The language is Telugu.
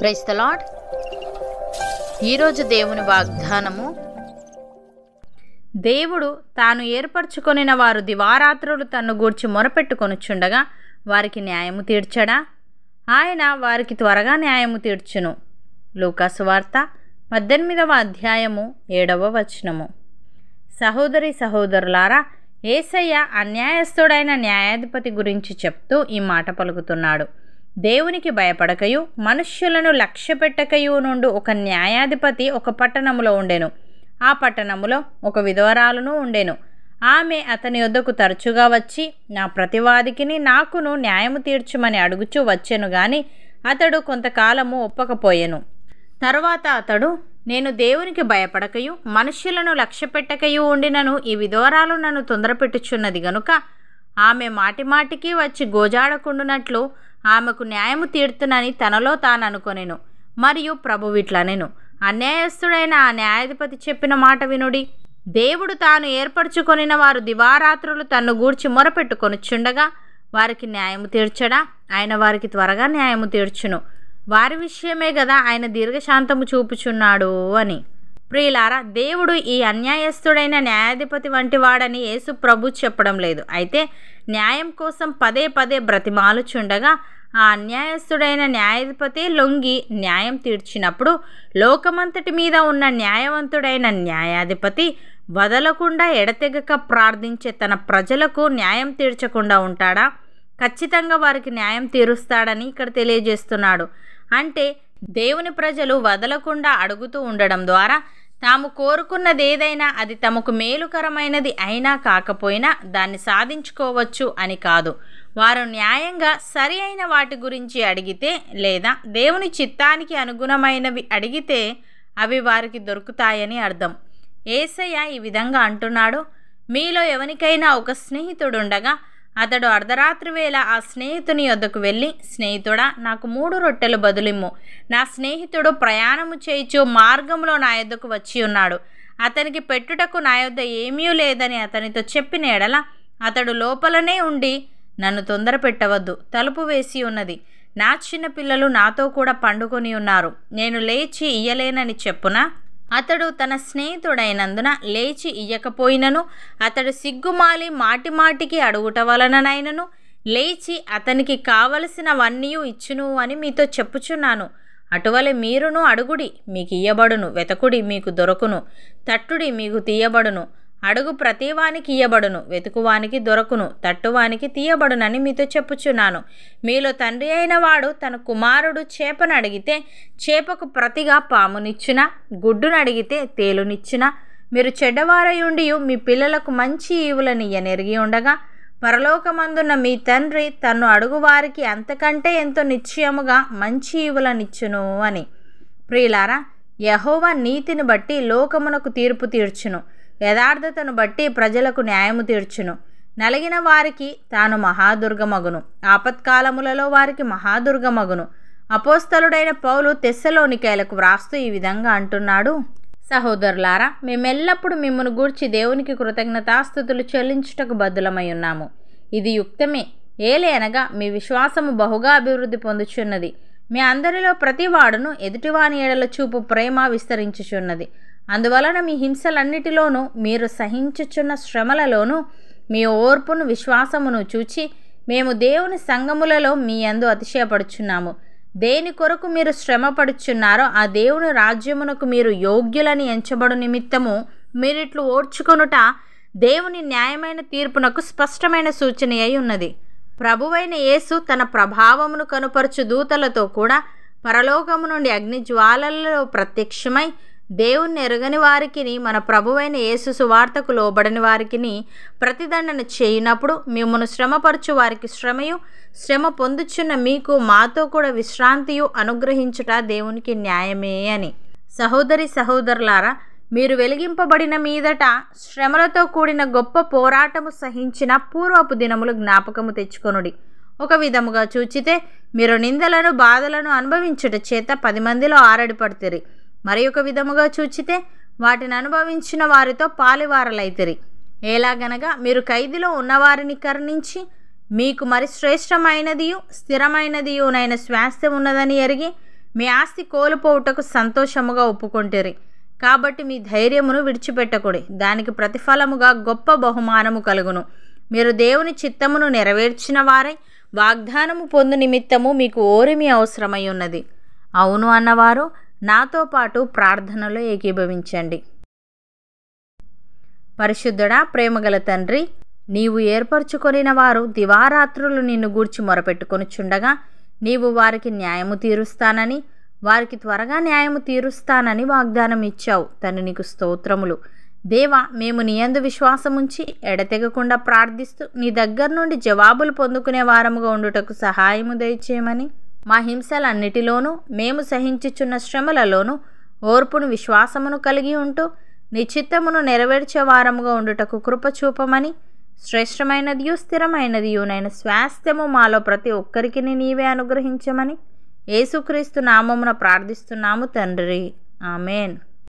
ప్రైస్తలాడ్ ఈరోజు దేవుని వాగ్దానము దేవుడు తాను ఏర్పరచుకొనిన వారు దివారాత్రులు తన్ను గూర్చి మొరపెట్టుకొనుచుండగా వారికి న్యాయము తీర్చడా ఆయన వారికి త్వరగా న్యాయము తీర్చును లూకాసు వార్త పద్దెనిమిదవ అధ్యాయము ఏడవ వచనము సహోదరి సహోదరులారా ఏసయ్య అన్యాయస్తుడైన న్యాయాధిపతి గురించి చెప్తూ ఈ మాట పలుకుతున్నాడు దేవునికి భయపడకయు మనుష్యులను లక్ష్యపెట్టకయు నుండు ఒక న్యాయాధిపతి ఒక పట్టణములో ఉండెను ఆ పట్టణములో ఒక విధవరాలను ఉండెను ఆమె అతని యొద్దకు తరచుగా వచ్చి నా ప్రతివాదికిని నాకును న్యాయము తీర్చమని అడుగుచూ వచ్చెను గాని అతడు కొంతకాలము ఒప్పకపోయెను తర్వాత అతడు నేను దేవునికి భయపడకయు మనుష్యులను లక్ష్యపెట్టకయు ఉండినను ఈ విధోరాలు నన్ను తొందరపెట్టుచున్నది గనుక ఆమె మాటిమాటికి వచ్చి గోజాడకుండునట్లు ఆమెకు న్యాయము తీర్తునని తనలో తాను అనుకొనెను మరియు ప్రభు ఇట్లనెను అన్యాయస్తుడైన ఆ న్యాయాధిపతి చెప్పిన మాట వినుడి దేవుడు తాను ఏర్పరచుకొనిన వారు దివారాత్రులు తన్ను గూర్చి మొరపెట్టుకొనుచుండగా వారికి న్యాయము తీర్చడా ఆయన వారికి త్వరగా న్యాయము తీర్చును వారి విషయమే కదా ఆయన దీర్ఘశాంతము చూపుచున్నాడు అని ప్రియులారా దేవుడు ఈ అన్యాయస్తుడైన న్యాయాధిపతి వంటి వాడని యేసు ప్రభు చెప్పడం లేదు అయితే న్యాయం కోసం పదే పదే బ్రతిమాలుచుండగా ఆ అన్యాయస్తుడైన న్యాయాధిపతి లొంగి న్యాయం తీర్చినప్పుడు లోకమంతటి మీద ఉన్న న్యాయవంతుడైన న్యాయాధిపతి వదలకుండా ఎడతెగక ప్రార్థించే తన ప్రజలకు న్యాయం తీర్చకుండా ఉంటాడా ఖచ్చితంగా వారికి న్యాయం తీరుస్తాడని ఇక్కడ తెలియజేస్తున్నాడు అంటే దేవుని ప్రజలు వదలకుండా అడుగుతూ ఉండడం ద్వారా తాము కోరుకున్నదేదైనా అది తమకు మేలుకరమైనది అయినా కాకపోయినా దాన్ని సాధించుకోవచ్చు అని కాదు వారు న్యాయంగా సరి అయిన వాటి గురించి అడిగితే లేదా దేవుని చిత్తానికి అనుగుణమైనవి అడిగితే అవి వారికి దొరుకుతాయని అర్థం ఏసయ్య ఈ విధంగా అంటున్నాడు మీలో ఎవరికైనా ఒక స్నేహితుడుండగా అతడు అర్ధరాత్రి వేళ ఆ స్నేహితుని వద్దకు వెళ్ళి స్నేహితుడా నాకు మూడు రొట్టెలు బదులిమ్ము నా స్నేహితుడు ప్రయాణము చేయిచు మార్గంలో నా యొద్దకు వచ్చి ఉన్నాడు అతనికి పెట్టుటకు నా యొద్ద ఏమీ లేదని అతనితో చెప్పిన ఎడల అతడు లోపలనే ఉండి నన్ను తొందర పెట్టవద్దు తలుపు వేసి ఉన్నది నా చిన్నపిల్లలు నాతో కూడా పండుకొని ఉన్నారు నేను లేచి ఇయ్యలేనని చెప్పునా అతడు తన స్నేహితుడైనందున లేచి ఇయ్యకపోయినను అతడు సిగ్గుమాలి మాటిమాటికి అడుగుట వలననైనను లేచి అతనికి కావలసినవన్నీ ఇచ్చును అని మీతో చెప్పుచున్నాను అటువలే మీరును అడుగుడి మీకు ఇయ్యబడును వెతకుడి మీకు దొరకును తట్టుడి మీకు తీయబడును అడుగు ప్రతివానికి ఇయ్యబడును వెతుకువానికి దొరకును తట్టువానికి తీయబడునని మీతో చెప్పుచున్నాను మీలో తండ్రి అయిన వాడు తన కుమారుడు చేపను అడిగితే చేపకు ప్రతిగా పామునిచ్చున గుడ్డును అడిగితే తేలునిచ్చున మీరు చెడ్డవారయుండి మీ పిల్లలకు మంచి ఈవులని ఎనెరిగి ఉండగా పరలోకమందున్న మీ తండ్రి తను అడుగువారికి అంతకంటే ఎంతో నిశ్చయముగా మంచి ఈవులనిచ్చును అని ప్రియులారా యహోవ నీతిని బట్టి లోకమునకు తీర్పు తీర్చును యథార్థతను బట్టి ప్రజలకు న్యాయము తీర్చును నలిగిన వారికి తాను మహాదుర్గమగును ఆపత్కాలములలో వారికి మహాదుర్గమగును అపోస్తలుడైన పౌలు తెస్సలోనికాయలకు వ్రాస్తూ ఈ విధంగా అంటున్నాడు సహోదరులారా మేమెల్లప్పుడు మిమ్మల్ని గూర్చి దేవునికి కృతజ్ఞతాస్థుతులు చెల్లించుటకు బద్దులమై ఉన్నాము ఇది యుక్తమే ఏలేనగా మీ విశ్వాసము బహుగా అభివృద్ధి పొందుచున్నది మీ అందరిలో ప్రతివాడును ఎదుటివాని ఏడల చూపు ప్రేమ విస్తరించుచున్నది అందువలన మీ హింసలన్నిటిలోనూ మీరు సహించుచున్న శ్రమలలోనూ మీ ఓర్పును విశ్వాసమును చూచి మేము దేవుని సంగములలో మీ అందు అతిశయపడుచున్నాము దేని కొరకు మీరు శ్రమపడుచున్నారో ఆ దేవుని రాజ్యమునకు మీరు యోగ్యులని ఎంచబడు నిమిత్తము మీరిట్లు ఓడ్చుకొనుట దేవుని న్యాయమైన తీర్పునకు స్పష్టమైన సూచన అయి ఉన్నది ప్రభువైన యేసు తన ప్రభావమును కనుపరుచు దూతలతో కూడా పరలోకము నుండి అగ్ని జ్వాలలలో ప్రత్యక్షమై దేవుణ్ణి ఎరగని వారికిని మన ప్రభువైన యేసు సువార్తకు లోబడని వారికిని ప్రతిదండన చేయనప్పుడు మిమ్మను శ్రమపరచు వారికి శ్రమయు శ్రమ పొందుచున్న మీకు మాతో కూడా విశ్రాంతియు అనుగ్రహించుట దేవునికి న్యాయమే అని సహోదరి సహోదరులారా మీరు వెలిగింపబడిన మీదట శ్రమలతో కూడిన గొప్ప పోరాటము సహించిన పూర్వపు దినములు జ్ఞాపకము తెచ్చుకొనుడి ఒక విధముగా చూచితే మీరు నిందలను బాధలను అనుభవించుట చేత పది మందిలో ఆరడిపడుతుంది మరి ఒక విధముగా చూచితే వాటిని అనుభవించిన వారితో పాలివారలైతిరి ఎలాగనగా మీరు ఖైదీలో ఉన్నవారిని కరుణించి మీకు మరి శ్రేష్టమైనదియు స్థిరమైనదియునైన స్వాస్థ్యం ఉన్నదని ఎరిగి మీ ఆస్తి కోల్పోవుటకు సంతోషముగా ఒప్పుకొంటిరి కాబట్టి మీ ధైర్యమును విడిచిపెట్టకూడే దానికి ప్రతిఫలముగా గొప్ప బహుమానము కలుగును మీరు దేవుని చిత్తమును నెరవేర్చిన వారై వాగ్దానము పొందు నిమిత్తము మీకు ఓరిమి అవసరమై ఉన్నది అవును అన్నవారు నాతో పాటు ప్రార్థనలో ఏకీభవించండి పరిశుద్ధుడా ప్రేమగల తండ్రి నీవు ఏర్పరచుకొనిన వారు దివారాత్రులు నిన్ను గూర్చి మొరపెట్టుకొనుచుండగా నీవు వారికి న్యాయము తీరుస్తానని వారికి త్వరగా న్యాయము తీరుస్తానని వాగ్దానం ఇచ్చావు తను నీకు స్తోత్రములు దేవ మేము నీ అందు విశ్వాసముంచి ఎడతెగకుండా ప్రార్థిస్తూ నీ దగ్గర నుండి జవాబులు పొందుకునే వారముగా ఉండుటకు సహాయము దయచేయమని మా హింసలన్నిటిలోనూ మేము సహించుచున్న శ్రమలలోనూ ఓర్పును విశ్వాసమును కలిగి ఉంటూ నిశ్చిత్తమును నెరవేర్చే వారముగా ఉండుటకు కృపచూపమని శ్రేష్టమైనదియు స్థిరమైనదియునైన స్వాస్థ్యము మాలో ప్రతి ఒక్కరికి నీవే అనుగ్రహించమని యేసుక్రీస్తు నామమున ప్రార్థిస్తున్నాము తండ్రి ఆమెన్